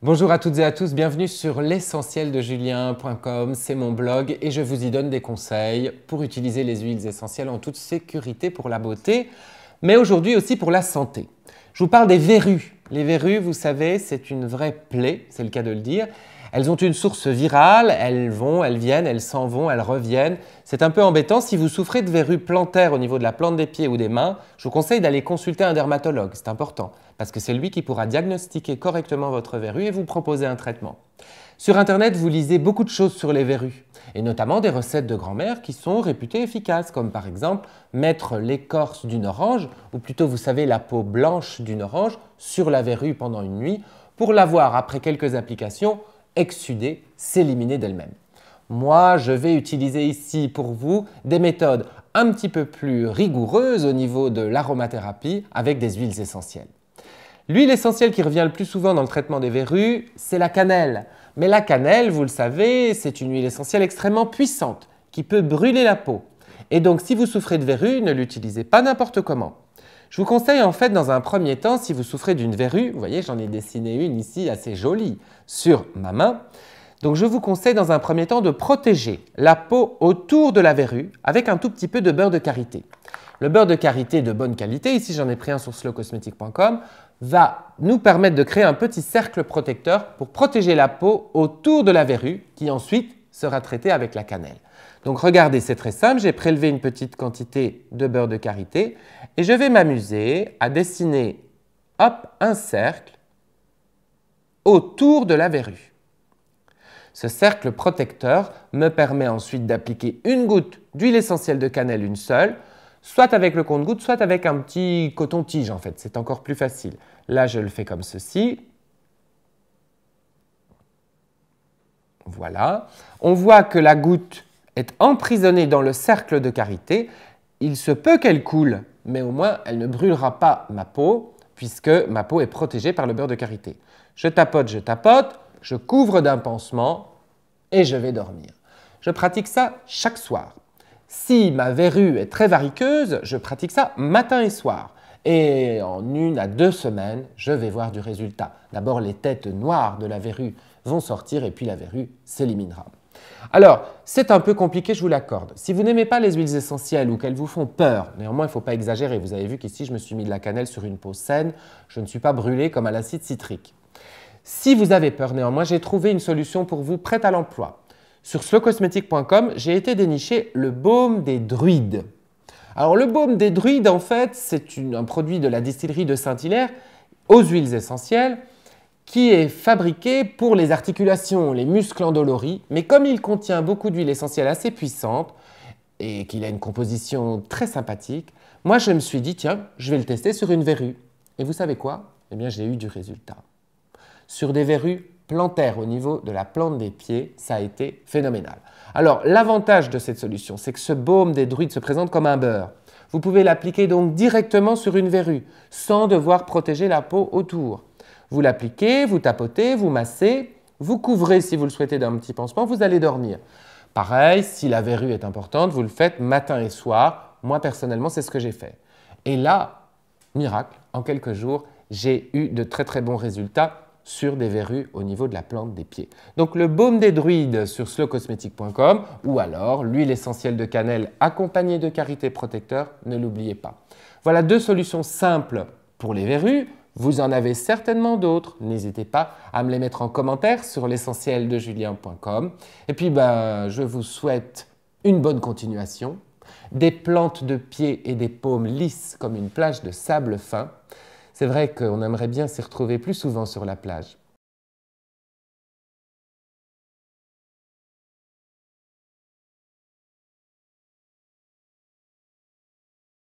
Bonjour à toutes et à tous, bienvenue sur l'essentiel de julien.com, c'est mon blog et je vous y donne des conseils pour utiliser les huiles essentielles en toute sécurité pour la beauté, mais aujourd'hui aussi pour la santé. Je vous parle des verrues les verrues, vous savez, c'est une vraie plaie, c'est le cas de le dire. Elles ont une source virale, elles vont, elles viennent, elles s'en vont, elles reviennent. C'est un peu embêtant. Si vous souffrez de verrues plantaires au niveau de la plante des pieds ou des mains, je vous conseille d'aller consulter un dermatologue, c'est important, parce que c'est lui qui pourra diagnostiquer correctement votre verrue et vous proposer un traitement. Sur Internet, vous lisez beaucoup de choses sur les verrues, et notamment des recettes de grand-mère qui sont réputées efficaces, comme par exemple mettre l'écorce d'une orange, ou plutôt vous savez la peau blanche d'une orange, sur la verrue pendant une nuit, pour la voir, après quelques applications, exsuder, s'éliminer d'elle-même. Moi, je vais utiliser ici pour vous des méthodes un petit peu plus rigoureuses au niveau de l'aromathérapie avec des huiles essentielles. L'huile essentielle qui revient le plus souvent dans le traitement des verrues, c'est la cannelle. Mais la cannelle, vous le savez, c'est une huile essentielle extrêmement puissante qui peut brûler la peau. Et donc si vous souffrez de verrues, ne l'utilisez pas n'importe comment. Je vous conseille en fait dans un premier temps, si vous souffrez d'une verrue, vous voyez j'en ai dessiné une ici assez jolie sur ma main, donc je vous conseille dans un premier temps de protéger la peau autour de la verrue avec un tout petit peu de beurre de karité. Le beurre de karité de bonne qualité, ici j'en ai pris un sur slowcosmetic.com, va nous permettre de créer un petit cercle protecteur pour protéger la peau autour de la verrue qui ensuite sera traitée avec la cannelle. Donc regardez, c'est très simple, j'ai prélevé une petite quantité de beurre de karité et je vais m'amuser à dessiner hop, un cercle autour de la verrue. Ce cercle protecteur me permet ensuite d'appliquer une goutte d'huile essentielle de cannelle, une seule, soit avec le compte-goutte, soit avec un petit coton-tige en fait, c'est encore plus facile. Là, je le fais comme ceci. Voilà. On voit que la goutte est emprisonnée dans le cercle de carité. Il se peut qu'elle coule, mais au moins elle ne brûlera pas ma peau puisque ma peau est protégée par le beurre de karité. Je tapote, je tapote, je couvre d'un pansement et je vais dormir. Je pratique ça chaque soir. Si ma verrue est très variqueuse, je pratique ça matin et soir. Et en une à deux semaines, je vais voir du résultat. D'abord, les têtes noires de la verrue vont sortir et puis la verrue s'éliminera. Alors, c'est un peu compliqué, je vous l'accorde. Si vous n'aimez pas les huiles essentielles ou qu'elles vous font peur, néanmoins, il ne faut pas exagérer. Vous avez vu qu'ici, je me suis mis de la cannelle sur une peau saine. Je ne suis pas brûlé comme à l'acide citrique. Si vous avez peur néanmoins, j'ai trouvé une solution pour vous prête à l'emploi. Sur slowcosmetic.com, j'ai été dénicher le baume des druides. Alors le baume des druides, en fait, c'est un produit de la distillerie de Saint-Hilaire aux huiles essentielles qui est fabriqué pour les articulations, les muscles endoloris, mais comme il contient beaucoup d'huiles essentielles assez puissantes et qu'il a une composition très sympathique, moi je me suis dit tiens, je vais le tester sur une verrue. Et vous savez quoi Eh bien j'ai eu du résultat. Sur des verrues plantaire au niveau de la plante des pieds, ça a été phénoménal. Alors l'avantage de cette solution, c'est que ce baume des druides se présente comme un beurre. Vous pouvez l'appliquer donc directement sur une verrue, sans devoir protéger la peau autour. Vous l'appliquez, vous tapotez, vous massez, vous couvrez si vous le souhaitez d'un petit pansement, vous allez dormir. Pareil, si la verrue est importante, vous le faites matin et soir. Moi, personnellement, c'est ce que j'ai fait. Et là, miracle, en quelques jours, j'ai eu de très très bons résultats sur des verrues au niveau de la plante des pieds. Donc le baume des druides sur slowcosmetic.com ou alors l'huile essentielle de cannelle accompagnée de carité protecteur, ne l'oubliez pas. Voilà deux solutions simples pour les verrues. Vous en avez certainement d'autres. N'hésitez pas à me les mettre en commentaire sur l'essentiel de julien.com. Et puis, ben, je vous souhaite une bonne continuation, des plantes de pieds et des paumes lisses comme une plage de sable fin. C'est vrai qu'on aimerait bien s'y retrouver plus souvent sur la plage.